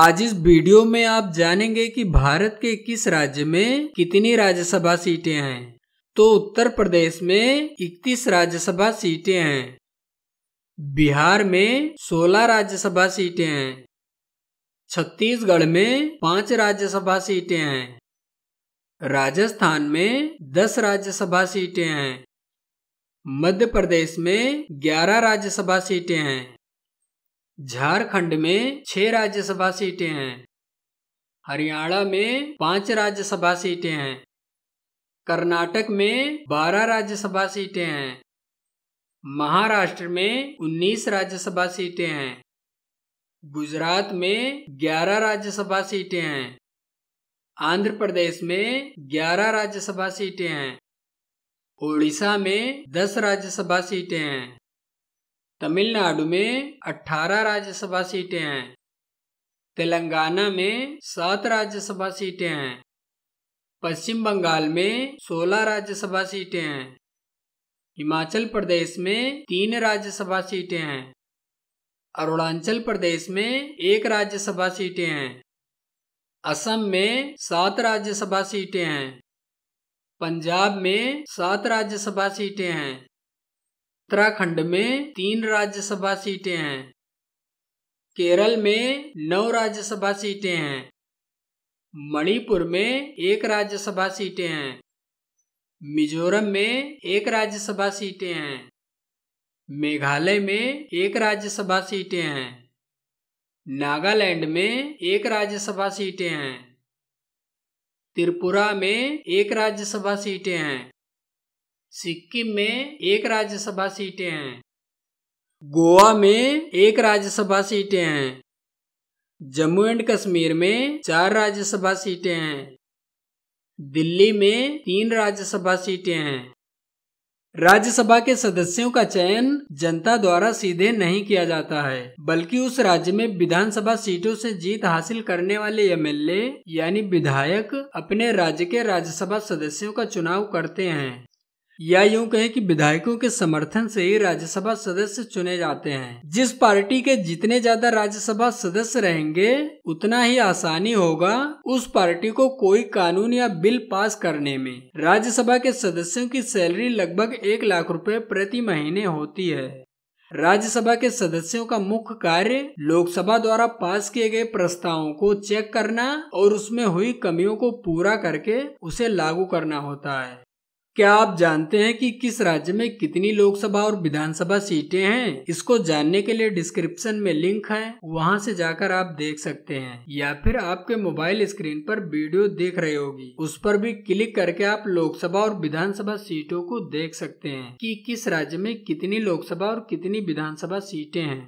आज इस वीडियो में आप जानेंगे कि भारत के किस राज्य में कितनी राज्यसभा सीटें हैं तो उत्तर प्रदेश में 31 राज्यसभा सीटें हैं बिहार में 16 राज्यसभा सीटें हैं छत्तीसगढ़ में पांच राज्यसभा सीटें हैं राजस्थान में 10 राज्यसभा सीटें हैं मध्य प्रदेश में 11 राज्यसभा सीटें हैं झारखंड में छह राज्यसभा सीटें हैं हरियाणा में पांच राज्यसभा सीटें हैं कर्नाटक में बारह राज्यसभा सीटें हैं महाराष्ट्र में उन्नीस राज्यसभा सीटें हैं गुजरात में ग्यारह राज्यसभा सीटें हैं आंध्र प्रदेश में ग्यारह राज्यसभा सीटें हैं ओडिशा में दस राज्यसभा सीटें हैं तमिलनाडु में 18 राज्यसभा सीटें हैं तेलंगाना में सात राज्यसभा सीटें हैं पश्चिम बंगाल में 16 राज्यसभा सीटें हैं हिमाचल प्रदेश में तीन राज्यसभा सीटें हैं अरुणाचल प्रदेश में एक राज्यसभा सीटें हैं असम में सात राज्यसभा सीटें हैं पंजाब में सात राज्यसभा सीटें हैं उत्तराखंड में तीन राज्यसभा सीटें हैं केरल में नौ राज्यसभा सीटें हैं मणिपुर में एक राज्यसभा सीटें हैं मिजोरम में एक राज्यसभा सीटें हैं मेघालय में एक राज्यसभा सीटें हैं नागालैंड में एक राज्यसभा सीटें हैं त्रिपुरा में एक राज्यसभा सीटें हैं सिक्किम में एक राज्यसभा सीटें हैं गोवा में एक राज्यसभा सीटें हैं जम्मू एंड कश्मीर में चार राज्यसभा सीटें हैं दिल्ली में तीन राज्यसभा सीटें हैं राज्यसभा के सदस्यों का चयन जनता द्वारा सीधे नहीं किया जाता है बल्कि उस राज्य में विधानसभा सीटों से जीत हासिल करने वाले एमएलए यानी विधायक अपने राज्य के राज्यसभा सदस्यों का चुनाव करते हैं या यूं कहें कि विधायकों के समर्थन से ही राज्यसभा सदस्य चुने जाते हैं जिस पार्टी के जितने ज्यादा राज्यसभा सदस्य रहेंगे उतना ही आसानी होगा उस पार्टी को कोई कानून या बिल पास करने में राज्यसभा के सदस्यों की सैलरी लगभग एक लाख रुपए प्रति महीने होती है राज्यसभा के सदस्यों का मुख्य कार्य लोकसभा द्वारा पास किए गए प्रस्तावों को चेक करना और उसमें हुई कमियों को पूरा करके उसे लागू करना होता है क्या आप जानते हैं कि किस राज्य में कितनी लोकसभा और विधानसभा सीटें हैं इसको जानने के लिए डिस्क्रिप्शन में लिंक है वहां से जाकर आप देख सकते हैं या फिर आपके मोबाइल स्क्रीन पर वीडियो देख रही होगी उस पर भी क्लिक करके आप लोकसभा और विधानसभा सीटों को देख सकते हैं कि किस राज्य में कितनी लोकसभा और कितनी विधानसभा सीटें हैं